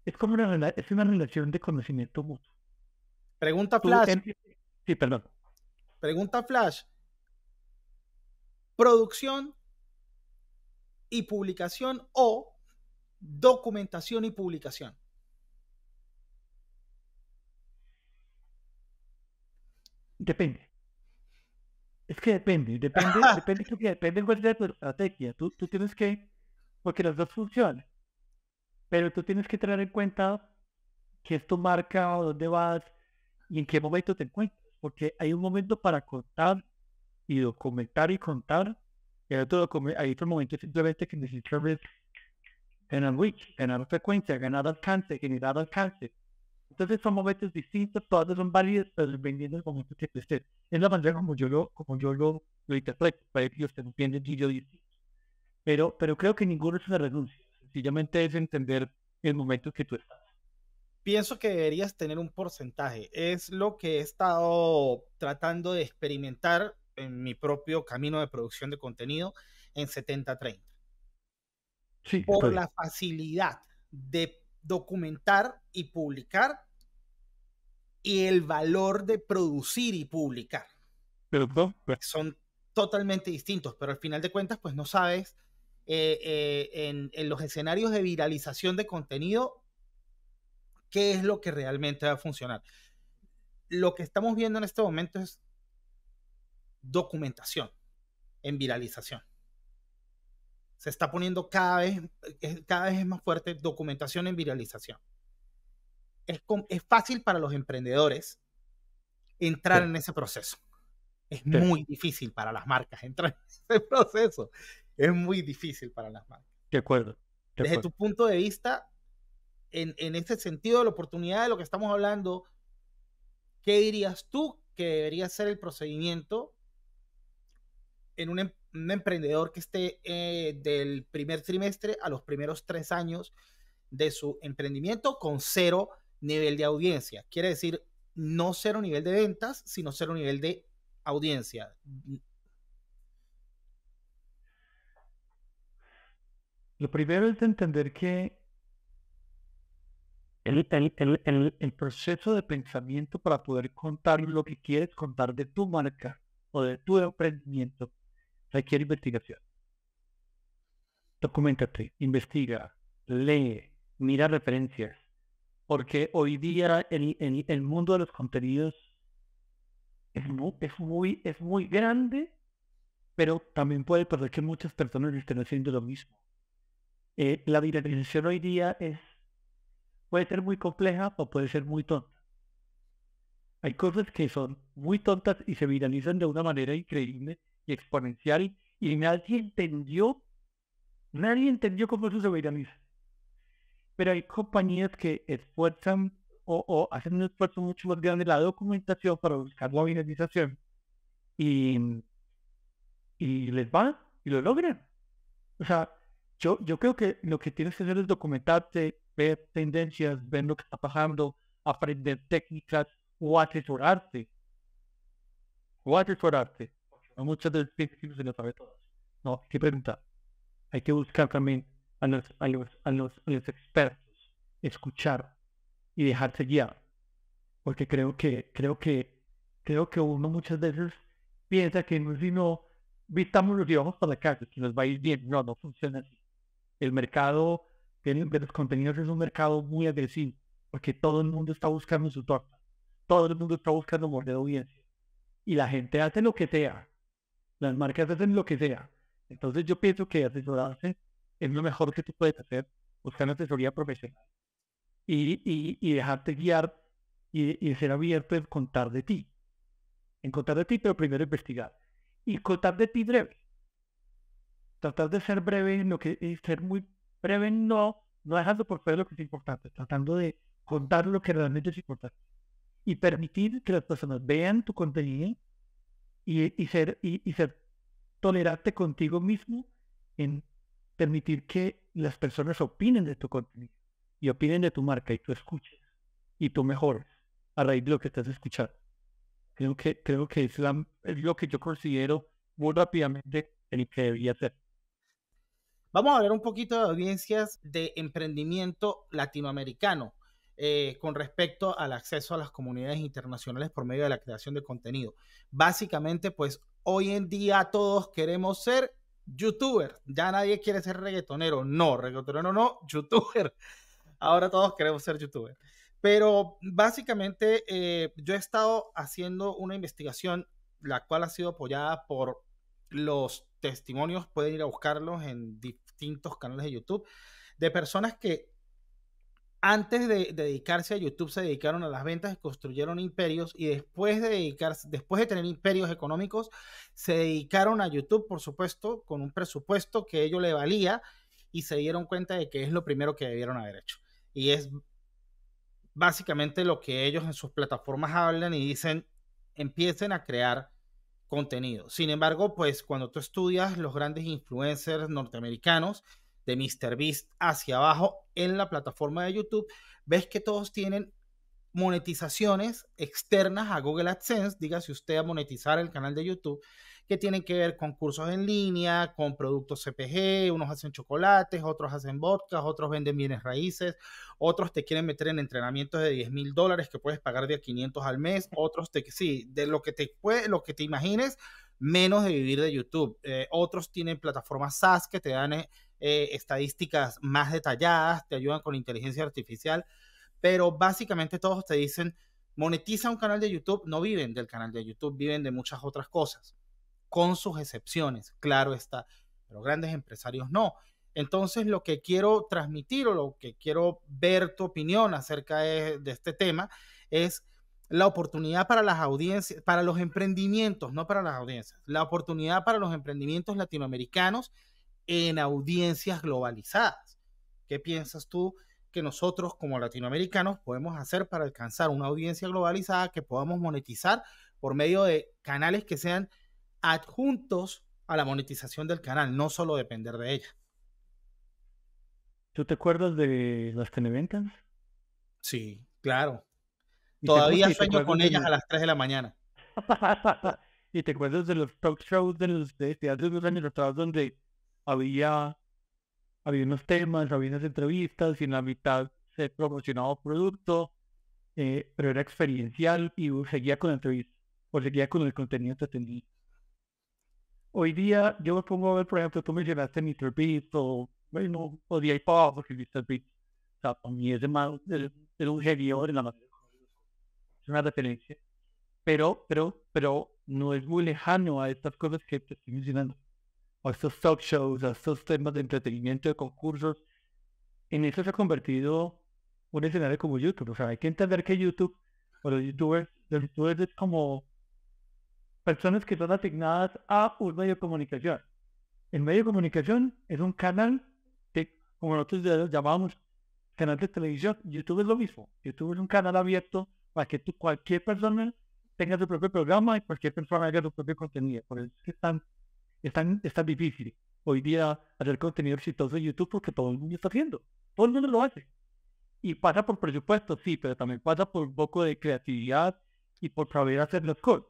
Es como una, es una relación de conocimiento mutuo. Pregunta Flash. Sí, perdón. Pregunta Flash. Producción y publicación o documentación y publicación. Depende. Es que depende, depende, depende, depende cuál es la estrategia. Tú, tienes que, porque las dos funcionan, pero tú tienes que tener en cuenta que es tu marca dónde vas y en qué momento te encuentras. Porque hay un momento para contar y documentar y contar, y hay otro, hay momento simplemente que necesitas week, en ganar frecuencia, ganar alcance, generar alcance. Entonces son momentos distintos, todas son válidas, pero dependiendo del momento estés. Es la manera como yo lo, como yo interpreto, para que usted entiende y yo Pero, pero creo que ninguno se una renuncia. Sencillamente es entender el momento que tú estás. Pienso que deberías tener un porcentaje. Es lo que he estado tratando de experimentar en mi propio camino de producción de contenido en 70-30. Sí, por la facilidad de documentar y publicar y el valor de producir y publicar. Pero, Son totalmente distintos, pero al final de cuentas, pues no sabes eh, eh, en, en, los escenarios de viralización de contenido qué es lo que realmente va a funcionar. Lo que estamos viendo en este momento es documentación en viralización. Se está poniendo cada vez, eh, cada vez es más fuerte documentación en viralización es, fácil para los emprendedores entrar en ese proceso. Es muy difícil para las marcas entrar en ese proceso. Es muy difícil para las marcas. De acuerdo. Desde tu punto de vista, en, en este sentido de la oportunidad de lo que estamos hablando, ¿qué dirías tú que debería ser el procedimiento en un, em-, emprendedor que esté eh, del primer trimestre a los primeros tres años de su emprendimiento con cero nivel de audiencia. Quiere decir, no ser un nivel de ventas, sino ser un nivel de audiencia. Lo primero es entender que el, el, el, proceso de pensamiento para poder contar lo que quieres contar de tu marca o de tu emprendimiento requiere investigación. Documentate, investiga, lee, mira referencias, porque hoy día el, el, mundo de los contenidos es muy, es muy, es muy grande, pero también puede perder que muchas personas estén haciendo lo mismo. Eh, la viralización hoy día es puede ser muy compleja o puede ser muy tonta. Hay cosas que son muy tontas y se viralizan de una manera increíble y exponencial y nadie entendió, nadie entendió cómo eso se viraliza pero hay compañías que esfuerzan o, hacen un esfuerzo mucho más grande la documentación para buscar la viralización y, y les va y lo logran. O sea, yo, yo creo que lo que tienes que hacer es documentarte, ver tendencias, ver lo que está pasando, aprender técnicas o asesorarte. O asesorarte. muchas de las se lo sabe todas. No, hay que preguntar. Hay que buscar también a los, expertos, escuchar y dejarse guiar. Porque creo que, creo que, creo que uno muchas veces piensa que no, si no vistamos los ojos para la calle, que nos va a ir bien. No, no funciona así. El mercado de los contenidos es un mercado muy agresivo, porque todo el mundo está buscando su torta. Todo el mundo está buscando morder audiencia. Y la gente hace lo que sea. Las marcas hacen lo que sea. Entonces yo pienso que asesorarse es lo mejor que tú puedes hacer, buscar una asesoría profesional y, y, y dejarte guiar y, ser abierto en contar de ti. En contar de ti, pero primero investigar. Y contar de ti breve. Tratar de ser breve en lo que ser muy breve no, no dejando por fuera lo que es importante, tratando de contar lo que realmente es importante. Y permitir que las personas vean tu contenido y, ser, y ser tolerante contigo mismo en permitir que las personas opinen de tu contenido y opinen de tu marca y tú escuches y tú mejor a raíz de lo que estás escuchando. Creo que, creo que es, lo que yo considero muy rápidamente el que debía hacer. Vamos a hablar un poquito de audiencias de emprendimiento latinoamericano eh, con respecto al acceso a las comunidades internacionales por medio de la creación de contenido. Básicamente, pues hoy en día todos queremos ser youtuber. Ya nadie quiere ser reggaetonero. No, reggaetonero no, youtuber. Ahora todos queremos ser youtuber. Pero básicamente eh, yo he estado haciendo una investigación, la cual ha sido apoyada por los testimonios, pueden ir a buscarlos en distintos canales de YouTube, de personas que antes de, dedicarse a YouTube se dedicaron a las ventas, construyeron imperios y después de dedicarse, después de tener imperios económicos, se dedicaron a YouTube, por supuesto, con un presupuesto que ellos le valía y se dieron cuenta de que es lo primero que debieron haber hecho. Y es básicamente lo que ellos en sus plataformas hablan y dicen, empiecen a crear contenido. Sin embargo, pues cuando tú estudias los grandes influencers norteamericanos, de Beast hacia abajo en la plataforma de YouTube, ves que todos tienen monetizaciones externas a Google AdSense, dígase usted a monetizar el canal de YouTube, que tienen que ver con cursos en línea, con productos CPG, unos hacen chocolates, otros hacen vodka, otros venden bienes raíces, otros te quieren meter en entrenamientos de 10 mil dólares que puedes pagar de 500 al mes, otros te, sí, de lo que te, puede, lo que te imagines, menos de vivir de YouTube. Eh, otros tienen plataformas SaaS que te dan... Eh, eh, estadísticas más detalladas, te ayudan con inteligencia artificial, pero básicamente todos te dicen, monetiza un canal de YouTube, no viven del canal de YouTube, viven de muchas otras cosas, con sus excepciones, claro está, pero grandes empresarios no. Entonces, lo que quiero transmitir o lo que quiero ver tu opinión acerca de, de este tema es la oportunidad para las audiencias, para los emprendimientos, no para las audiencias, la oportunidad para los emprendimientos latinoamericanos en audiencias globalizadas. ¿Qué piensas tú que nosotros como latinoamericanos podemos hacer para alcanzar una audiencia globalizada que podamos monetizar por medio de canales que sean adjuntos a la monetización del canal, no solo depender de ella? ¿Tú te acuerdas de las Caneventas? Sí, claro. Todavía sueño con ellas a las 3 de la mañana. ¿Y te acuerdas de los talk shows de los de, de hace unos años donde había, había unos temas, había unas entrevistas y en la mitad se promocionaba producto, eh, pero era experiencial y seguía con la entrevista o seguía con el contenido que tenía. Hoy día yo me pongo a ver, por ejemplo, tú mencionaste mi o, bueno, o The iPod, porque o sea, para mí es, más, de un genio en Es una diferencia. Pero, pero, pero no es muy lejano a estas cosas que te estoy mencionando o estos talk shows, a estos temas de entretenimiento, de concursos, en eso se ha convertido un escenario como YouTube. O sea, hay que entender que YouTube, o los youtubers, los youtubers es como personas que son asignadas a un medio de comunicación. El medio de comunicación es un canal que, como nosotros llamamos, canal de televisión. YouTube es lo mismo. YouTube es un canal abierto para que tú, cualquier persona tenga su propio programa y cualquier persona haga su propio contenido. Por eso es tan es tan, difícil hoy día hacer contenido exitoso en YouTube porque todo el mundo está haciendo. Todo el mundo lo hace. Y pasa por presupuesto, sí, pero también pasa por un poco de creatividad y por saber hacer los cosas.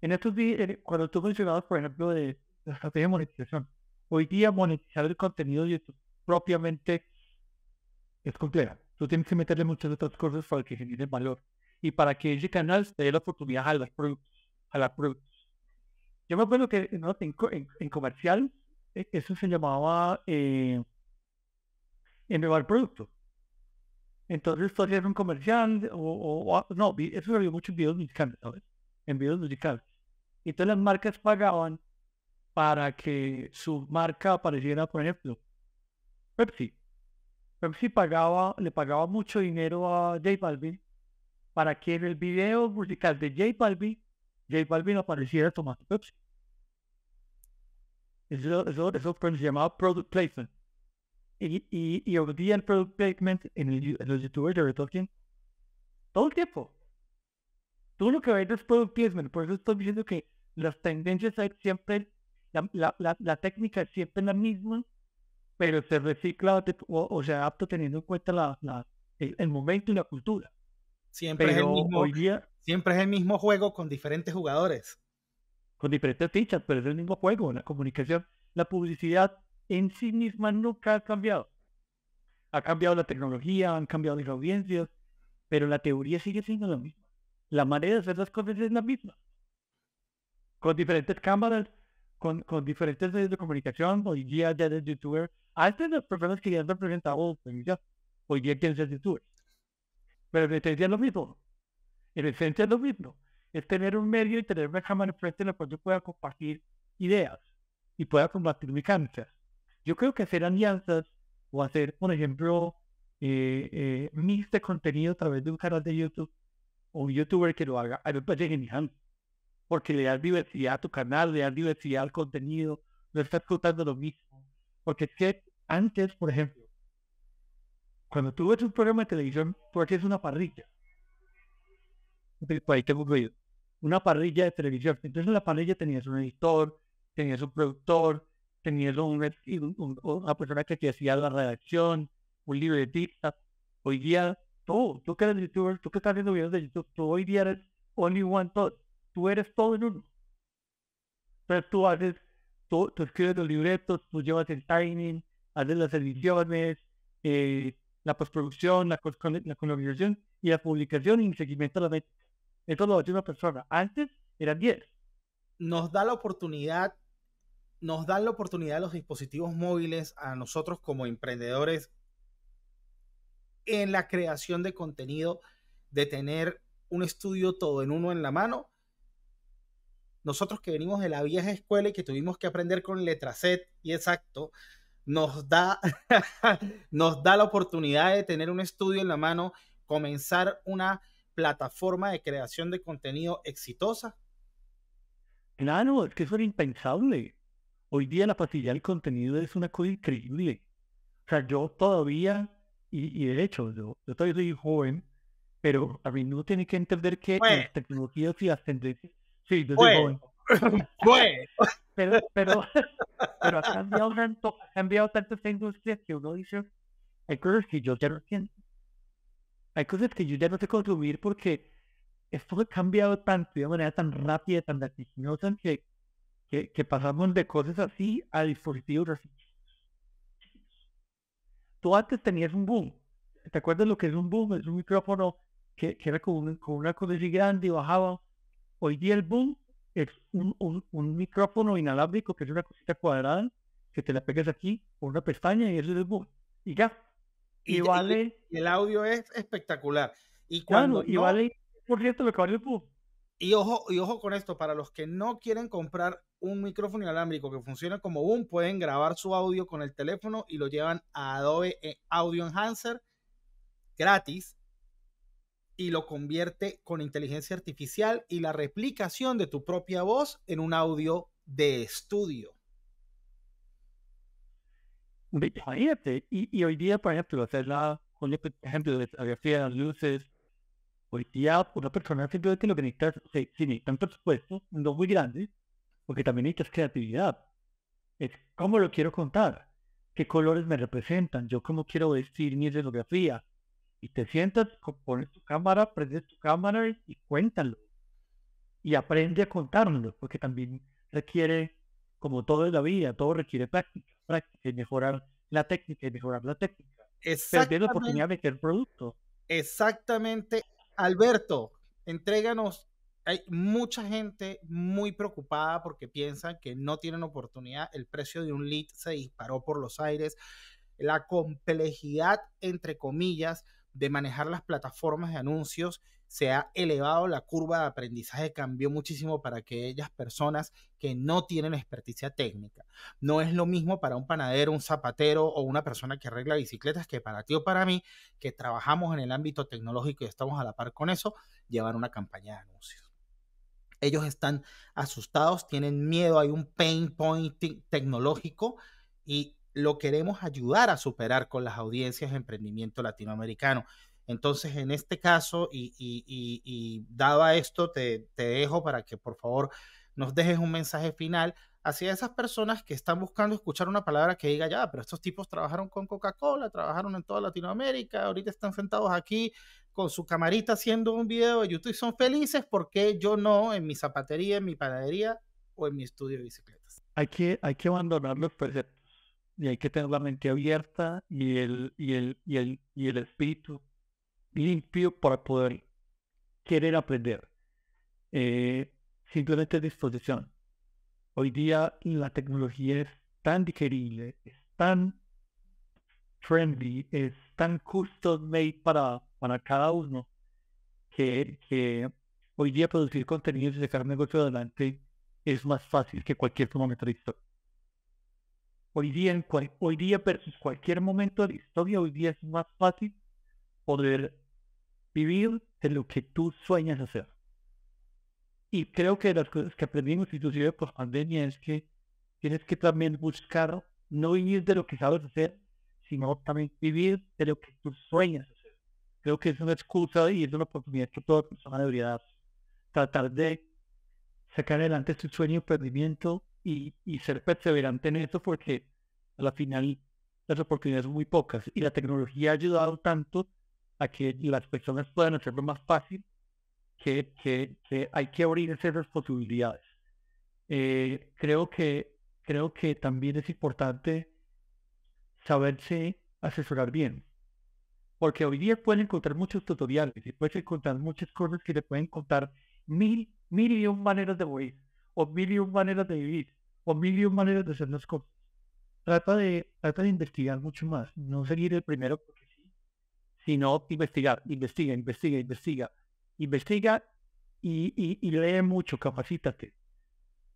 En estos días, cuando tú mencionabas, por ejemplo, de la estrategia de monetización, hoy día monetizar el contenido de YouTube propiamente es compleja. Tú tienes que meterle muchas otras cosas para que generen valor y para que ese canal se dé la oportunidad a las productos, a productos. Yo me acuerdo que en, comercial eh, eso se llamaba eh, innovar producto. Entonces todavía hacías un comercial o, no, eso había muchos videos musicales, ¿sabes? En videos musicales. Y todas las marcas pagaban para que su marca apareciera, por ejemplo, Pepsi. Pepsi pagaba, le pagaba mucho dinero a J Balvin para que en el video musical de J Balvin J Balvin apareciera tomando Pepsi. Eso, eso, eso se llamaba product placement. Y, y, y hoy día product placement en, el, en los youtubers de Retalking todo el tiempo. Todo lo que veis es product placement. Por eso estoy diciendo que las tendencias hay siempre, la, la, la, técnica es siempre la misma, pero se recicla o, se adapta teniendo en cuenta la, el momento y la cultura. Siempre es el mismo. Hoy día, siempre es el mismo juego con diferentes jugadores. Con diferentes fichas, pero es el mismo juego, la comunicación, la publicidad en sí misma nunca ha cambiado. Ha cambiado la tecnología, han cambiado las audiencias, pero la teoría sigue siendo la misma. La manera de hacer las cosas es la misma. Con diferentes cámaras, con, con diferentes medios de comunicación, hoy día ya ah, este de youtuber. Antes las personas que ya han representado hoy día quieren ser youtubers. Pero en esencia es lo mismo. El esencia es lo mismo. Es tener un medio y tener una cámara enfrente en la cual yo pueda compartir ideas y pueda combatir mi cáncer. Yo creo que hacer alianzas o hacer, por ejemplo, eh, eh, mix de contenido a través de un canal de YouTube o un youtuber que lo haga, a mí me parece genial. Porque le das diversidad a tu canal, le das diversidad al contenido, no estás contando lo mismo. Porque antes, por ejemplo, cuando tú ves un programa de televisión, tú haces una parrilla. ahí tengo Una parrilla de televisión. Entonces en la parrilla tenías un editor, tenías un productor, tenías un, red... una persona que te hacía la redacción, un libretista. Hoy día, Todo. tú que eres youtuber, tú que estás haciendo videos de YouTube, tú hoy día eres only one thought. Tú eres todo en uno. Entonces tú haces, tú, escribes los libretos, tú llevas el timing, haces las ediciones, eh, la postproducción, la, la y la publicación y seguimiento de la meta. Eso una persona. Antes eran 10. Nos da la oportunidad, nos dan la oportunidad los dispositivos móviles, a nosotros como emprendedores, en la creación de contenido, de tener un estudio todo en uno en la mano. Nosotros que venimos de la vieja escuela y que tuvimos que aprender con letra set y exacto, nos da, nos da la oportunidad de tener un estudio en la mano, comenzar una plataforma de creación de contenido exitosa? Claro, es que eso era impensable. Hoy día la pastilla del contenido es una cosa increíble. O sea, yo todavía, y, de hecho, yo, todavía soy joven, pero a mí no tiene que entender que las tecnologías y las Sí, desde joven. Pues. pero, pero, pero ha cambiado tanto, ha cambiado tanto esta industria que uno dice, hay cosas que yo ya no entiendo. Hay cosas que yo ya no sé consumir porque esto ha cambiado tanto de manera tan rápida, tan vertiginosa que, que, pasamos de cosas así a dispositivos así. Tú antes tenías un boom. ¿Te acuerdas lo que es un boom? Es un micrófono que, que era con, con una cosa así grande y bajaba. Hoy día el boom es un, micrófono inalámbrico que es una cosita cuadrada que te la pegas aquí por una pestaña y eso es y ya. Y, vale. el audio es espectacular. Y cuando y vale por cierto lo el boom. Y ojo, y ojo con esto, para los que no quieren comprar un micrófono inalámbrico que funciona como boom, pueden grabar su audio con el teléfono y lo llevan a Adobe eh, Audio Enhancer gratis y lo convierte con inteligencia artificial y la replicación de tu propia voz en un audio de estudio. Imagínate, y, hoy día, por ejemplo, hacer la, fotografía este ejemplo de fotografía, luces, hoy día una persona simplemente lo que necesita se, un presupuesto, no muy grande, porque también necesitas creatividad. Es cómo lo quiero contar, qué colores me representan, yo cómo quiero decir mi fotografía? y te sientas, pones tu cámara, prende tu cámara y cuéntalo. Y aprende a contarlo, porque también requiere, como todo en la vida, todo requiere práctica, práctica y mejorar la técnica y mejorar la técnica. Perder la oportunidad de meter producto. Exactamente. Alberto, entréganos. Hay mucha gente muy preocupada porque piensan que no tienen oportunidad. El precio de un lead se disparó por los aires. La complejidad, entre comillas, de manejar las plataformas de anuncios, se ha elevado la curva de aprendizaje, cambió muchísimo para aquellas personas que no tienen experticia técnica. No es lo mismo para un panadero, un zapatero o una persona que arregla bicicletas que para ti o para mí, que trabajamos en el ámbito tecnológico y estamos a la par con eso, llevar una campaña de anuncios. Ellos están asustados, tienen miedo, hay un pain point tecnológico y lo queremos ayudar a superar con las audiencias de emprendimiento latinoamericano. Entonces, en este caso, y, dado a esto, te, dejo para que por favor nos dejes un mensaje final hacia esas personas que están buscando escuchar una palabra que diga, ya, pero estos tipos trabajaron con Coca-Cola, trabajaron en toda Latinoamérica, ahorita están sentados aquí con su camarita haciendo un video de YouTube y son felices porque yo no en mi zapatería, en mi panadería o en mi estudio de bicicletas. Hay que, hay que abandonar pues, y hay que tener la mente abierta y el, el, el, y el espíritu limpio para poder querer aprender. Eh, simplemente disposición. Hoy día la tecnología es tan digerible, es tan trendy, es tan custom made para, para cada uno que, que hoy día producir contenidos y sacar negocio adelante es más fácil que cualquier momento de Hoy día, en hoy día cualquier momento de la historia, hoy día es más fácil poder vivir de lo que tú sueñas hacer. Y creo que las cosas que aprendimos inclusive por pandemia es que tienes que también buscar no vivir de lo que sabes hacer, sino también vivir de lo que tú sueñas hacer. Creo que es una excusa y es una oportunidad que toda persona debería dar. Tratar de sacar adelante su sueño y perdimiento y, ser perseverante en esto porque a la final las oportunidades son muy pocas y la tecnología ha ayudado tanto a que las personas puedan hacerlo más fácil que, hay que abrir esas posibilidades. Eh, creo, que, creo que también es importante saberse asesorar bien, porque hoy día pueden encontrar muchos tutoriales y puedes encontrar muchas cosas que te pueden contar mil, mil y un maneras de morir o mil y un maneras de vivir y mil maneras de hacer las cosas. Trata de, trata de investigar mucho más, no seguir el primero porque sí, sino investigar, investiga, investiga, investiga, investiga y, y, lee mucho, capacítate,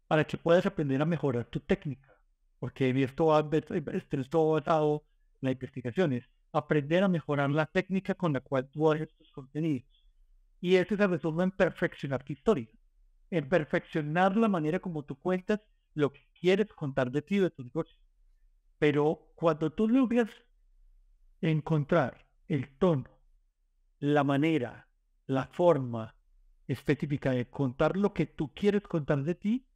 para que puedas aprender a mejorar tu técnica, porque esto Ha estado todo basado en las investigaciones, aprender a mejorar la técnica con la cual tú haces tus contenidos. Y esto se resume en perfeccionar tu historia, en perfeccionar la manera como tú cuentas lo que quieres contar de ti, de tus negocios. Pero cuando tú logras encontrar el tono, la manera, la forma específica de contar lo que tú quieres contar de ti,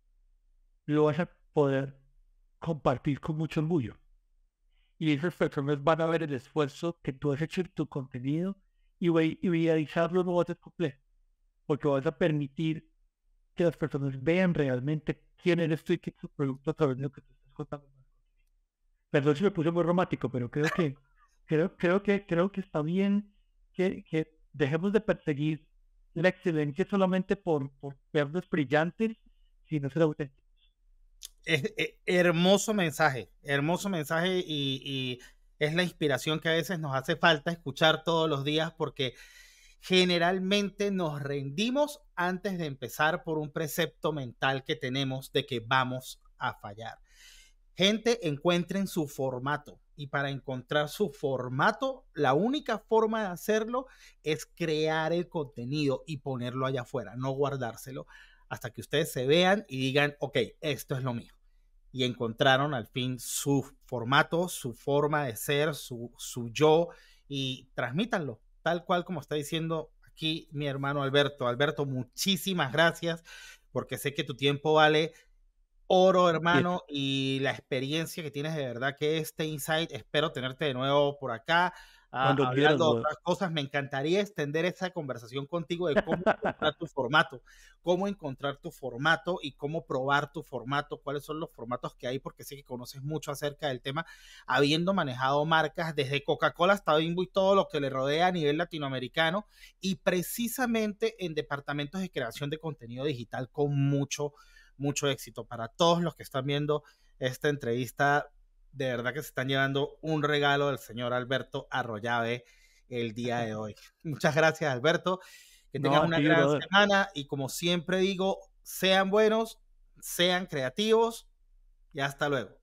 lo vas a poder compartir con mucho orgullo. Y esas personas van a ver el esfuerzo que tú has hecho en tu contenido y, y realizarlo no va a porque vas a permitir que las personas vean realmente quién es tu que tú estás contando. Perdón si me puse muy romántico, pero creo que, creo, creo que, creo que está bien que, dejemos de perseguir la excelencia solamente por, por vernos brillantes, sino ser auténticos. Es, es, eh, hermoso mensaje, hermoso mensaje y, y es la inspiración que a veces nos hace falta escuchar todos los días porque generalmente nos rendimos antes de empezar por un precepto mental que tenemos de que vamos a fallar. Gente, encuentren su formato. Y para encontrar su formato, la única forma de hacerlo es crear el contenido y ponerlo allá afuera, no guardárselo hasta que ustedes se vean y digan, ok, esto es lo mío. Y encontraron al fin su formato, su forma de ser, su, su yo y transmítanlo, tal cual como está diciendo aquí mi hermano Alberto. Alberto, muchísimas gracias, porque sé que tu tiempo vale oro, hermano, y la experiencia que tienes de verdad que este insight. Espero tenerte de nuevo por acá. Ah, cuando de otras cosas. Me encantaría extender esa conversación contigo de cómo encontrar tu formato, cómo encontrar tu formato y cómo probar tu formato, cuáles son los formatos que hay, porque sé que conoces mucho acerca del tema, habiendo manejado marcas desde Coca-Cola hasta Bimbo y todo lo que le rodea a nivel latinoamericano y precisamente en departamentos de creación de contenido digital con mucho, mucho éxito. Para todos los que están viendo esta entrevista, de verdad que se están llevando un regalo del señor Alberto Arroyave el día de hoy. Muchas gracias, Alberto. Que tengas una gran semana y como siempre digo, sean buenos, sean creativos y hasta luego.